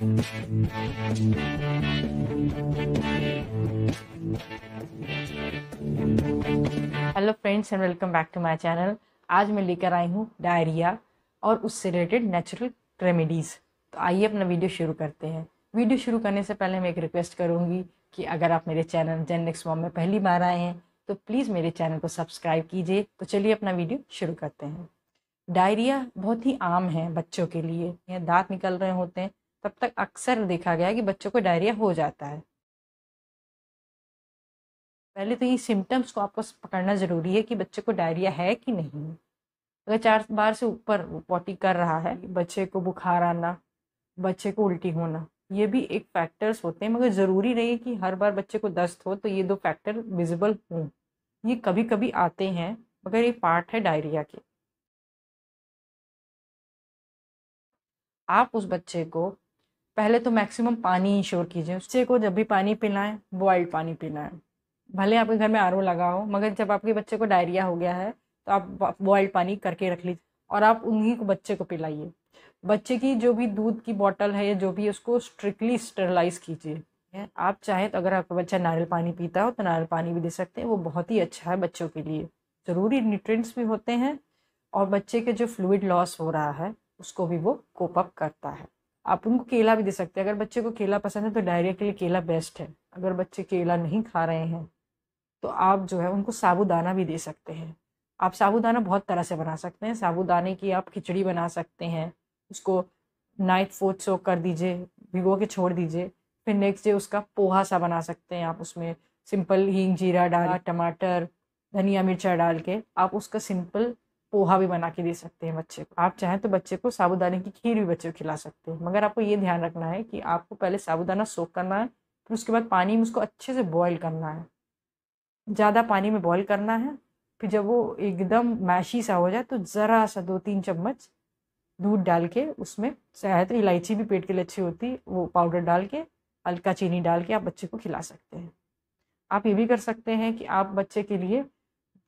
hello friends and welcome back to my channel आज मैं लेकर आई हूँ डायरिया और उससे रिलेटेड नेचुरल रेमेडीज़ तो आइए अपना वीडियो शुरू करते हैं वीडियो शुरू करने से पहले मैं एक रिक्वेस्ट करूँगी कि अगर आप मेरे चैनल जेन नेक्स्ट मॉम में पहली बार आए हैं तो प्लीज़ मेरे चैनल को सब्सक्राइब कीजिए तो चलिए अपना वीडियो शुरू करते हैं डायरिया बहुत ही आम है बच्चों के लिए यह दांत निकल रहे होते हैं तब तक अक्सर देखा गया कि बच्चों को डायरिया हो जाता है पहले तो ये सिम्टम्स को आपको पकड़ना ज़रूरी है कि बच्चे को डायरिया है कि नहीं अगर चार बार से ऊपर पॉटी कर रहा है बच्चे को बुखार आना बच्चे को उल्टी होना ये भी एक फैक्टर्स होते हैं मगर ज़रूरी नहीं कि हर बार बच्चे को दस्त हो तो ये दो फैक्टर विजिबल हों ये कभी कभी आते हैं मगर ये पार्ट है डायरिया के आप उस बच्चे को पहले तो मैक्सिमम पानी इंश्योर कीजिए बच्चे को जब भी पानी पिलाएं बॉइल्ड पानी पिलाएं भले आपके घर में आर लगा हो मगर जब आपके बच्चे को डायरिया हो गया है तो आप बॉयल्ड पानी करके रख लीजिए और आप उन्हीं को बच्चे को पिलाइए बच्चे की जो भी दूध की बॉटल है या जो भी उसको स्ट्रिक्टली स्टरलाइज कीजिए आप चाहें तो अगर आपका बच्चा नारियल पानी पीता हो तो नारियल पानी भी दे सकते हैं वो बहुत ही अच्छा है बच्चों के लिए ज़रूरी न्यूट्रिएंट्स भी होते हैं और बच्चे के जो फ्लूड लॉस हो रहा है उसको भी वो कोप अप करता है आप उनको केला भी दे सकते हैं अगर बच्चे को केला पसंद है तो डायरिया के लिए केला बेस्ट है अगर बच्चे केला नहीं खा रहे हैं तो आप जो है उनको साबुदाना भी दे सकते हैं आप साबुदाना बहुत तरह से बना सकते हैं साबुदाने की आप खिचड़ी बना सकते हैं उसको नाइट फोर्थ सो कर दीजिए भिगो के छोड़ दीजिए फिर नेक्स्ट डे उसका पोहा सा बना सकते हैं आप उसमें सिंपल हींग जीरा डाल टमाटर धनिया मिर्चा डाल के आप उसका सिंपल पोहा भी बना के दे सकते हैं बच्चे को आप चाहें तो बच्चे को साबुदाने की खीर भी बच्चे को खिला सकते हैं मगर आपको ये ध्यान रखना है कि आपको पहले साबुदाना सोख करना है फिर उसके बाद पानी में उसको अच्छे से बॉयल करना है ज़्यादा पानी में बॉयल करना है फिर जब वो एकदम मैशी सा हो जाए तो ज़रा सा दो तीन चम्मच दूध डाल के उसमें तो इलायची भी पेट के लिए अच्छी होती है वो पाउडर डाल के हल्का चीनी डाल के आप बच्चे को खिला सकते हैं आप ये भी कर सकते हैं कि आप बच्चे के लिए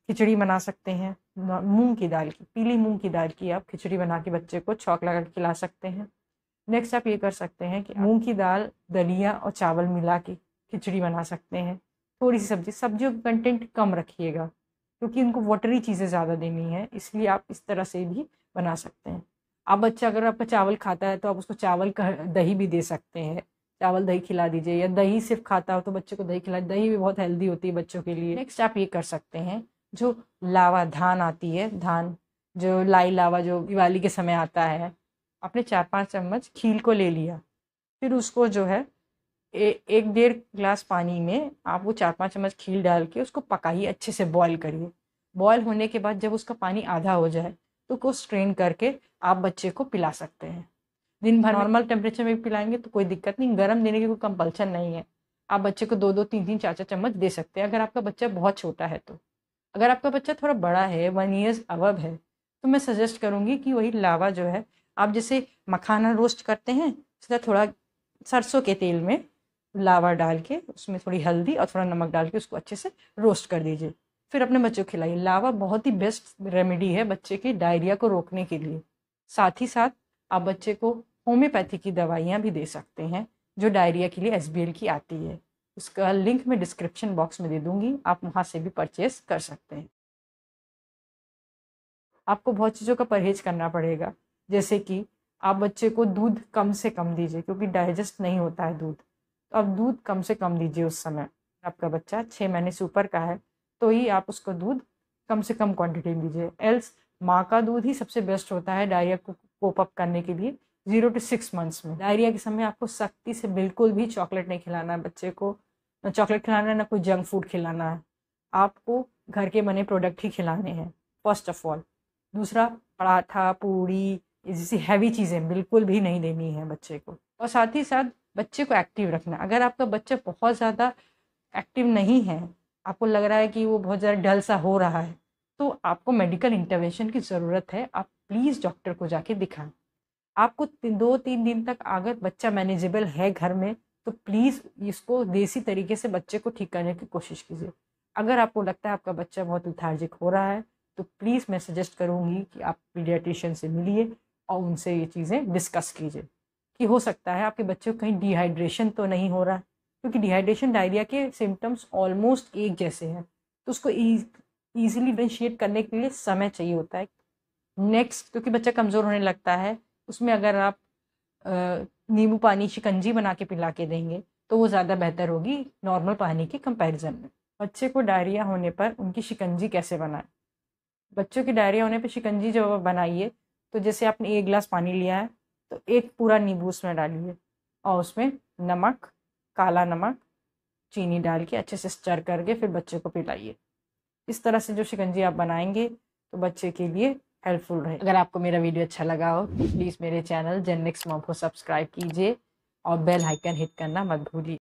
खिचड़ी बना सकते हैं मूंग की दाल की पीली मूंग की दाल की आप खिचड़ी बना के बच्चे को छौक लगा के खिला सकते हैं नेक्स्ट आप ये कर सकते हैं कि मूंग की दाल दलिया और चावल मिला के खिचड़ी बना सकते हैं थोड़ी सी सब्जी सब्जियों का कंटेंट कम रखिएगा क्योंकि इनको वाटरी चीज़ें ज़्यादा देनी है इसलिए आप इस तरह से भी बना सकते हैं आप बच्चा अगर आपका चावल खाता है तो आप उसको चावल का दही भी दे सकते हैं चावल दही खिला दीजिए या दही सिर्फ खाता हो तो बच्चे को दही खिला दही भी बहुत हेल्दी होती है बच्चों के लिए नेक्स्ट आप ये कर सकते हैं जो लावा धान आती है धान जो लाई लावा जो दिवाली के समय आता है आपने चार पाँच चम्मच खील को ले लिया फिर उसको जो है ए, एक डेढ़ गिलास पानी में आप वो चार पाँच चम्मच खील डाल के उसको पकाइए अच्छे से बॉयल करिए बॉयल होने के बाद जब उसका पानी आधा हो जाए तो उसको स्ट्रेन करके आप बच्चे को पिला सकते हैं दिन भर नॉर्मल टेम्परेचर में पिलाएंगे तो कोई दिक्कत नहीं गर्म देने की कोई कंपल्सन नहीं है आप बच्चे को दो दो तीन तीन चार चार चम्मच दे सकते हैं अगर आपका बच्चा बहुत छोटा है तो अगर आपका बच्चा थोड़ा बड़ा है वन ईयर्स अवब है तो मैं सजेस्ट करूँगी कि वही लावा जो है आप जैसे मखाना रोस्ट करते हैं उसका थोड़ा सरसों के तेल में लावा डाल के उसमें थोड़ी हल्दी और थोड़ा नमक डाल के उसको अच्छे से रोस्ट कर दीजिए फिर अपने बच्चों को खिलाइए लावा बहुत ही बेस्ट रेमेडी है बच्चे के डायरिया को रोकने के लिए साथ ही साथ आप बच्चे को होम्योपैथी की दवाइयाँ भी दे सकते हैं जो डायरिया के लिए एस की आती है उसका लिंक मैं डिस्क्रिप्शन बॉक्स में दे दूंगी आप वहाँ से भी परचेस कर सकते हैं आपको बहुत चीज़ों का परहेज करना पड़ेगा जैसे कि आप बच्चे को दूध कम से कम दीजिए क्योंकि डाइजेस्ट नहीं होता है दूध तो आप दूध कम से कम दीजिए उस समय आपका बच्चा छः महीने से ऊपर का है तो ही आप उसको दूध कम से कम क्वांटिटी में दीजिए एल्स माँ का दूध ही सबसे बेस्ट होता है डायरिया को कोप अप करने के लिए जीरो टू सिक्स मंथ्स में डायरिया के समय आपको सख्ती से बिल्कुल भी चॉकलेट नहीं खिलाना है बच्चे को ना चॉकलेट खिलाना है ना कोई जंक फूड खिलाना है आपको घर के बने प्रोडक्ट ही खिलाने हैं फर्स्ट ऑफ ऑल दूसरा पराठा पूड़ी जैसी हैवी चीज़ें बिल्कुल भी नहीं देनी है बच्चे को और साथ ही साथ बच्चे को एक्टिव रखना अगर आपका बच्चा बहुत ज़्यादा एक्टिव नहीं है आपको लग रहा है कि वो बहुत ज़्यादा डल सा हो रहा है तो आपको मेडिकल इंटरवेंशन की ज़रूरत है आप प्लीज़ डॉक्टर को जाके दिखाएं आपको दो तीन दिन तक अगर बच्चा मैनेजेबल है घर में तो प्लीज़ इसको देसी तरीके से बच्चे को ठीक करने की कोशिश कीजिए अगर आपको लगता है आपका बच्चा बहुत लिथार्जिक हो रहा है तो प्लीज़ मैं सजेस्ट करूँगी कि आप पीडियाट्रिशियन से मिलिए और उनसे ये चीज़ें डिस्कस कीजिए कि हो सकता है आपके बच्चे को कहीं डिहाइड्रेशन तो नहीं हो रहा है क्योंकि डिहाइड्रेशन डायरिया के सिम्टम्स ऑलमोस्ट एक जैसे हैं तो उसको ईजिली डिफ्रेंशिएट करने के लिए समय चाहिए होता है नेक्स्ट क्योंकि बच्चा कमज़ोर होने लगता है उसमें अगर आप नींबू पानी शिकंजी बना के पिला के देंगे तो वो ज़्यादा बेहतर होगी नॉर्मल पानी के कंपैरिजन में बच्चे को डायरिया होने पर उनकी शिकंजी कैसे बनाएं बच्चों की डायरिया होने पर शिकंजी जब बनाइए तो जैसे आपने एक गिलास पानी लिया है तो एक पूरा नींबू उसमें डालिए और उसमें नमक काला नमक चीनी डाल के अच्छे से स्टर करके फिर बच्चे को पिलाइए इस तरह से जो शिकंजी आप बनाएंगे तो बच्चे के लिए हेल्पफुल रहे अगर आपको मेरा वीडियो अच्छा लगा हो प्लीज़ मेरे चैनल जेनिक्स मॉम को सब्सक्राइब कीजिए और बेल आइकन हिट करना मत भूलिए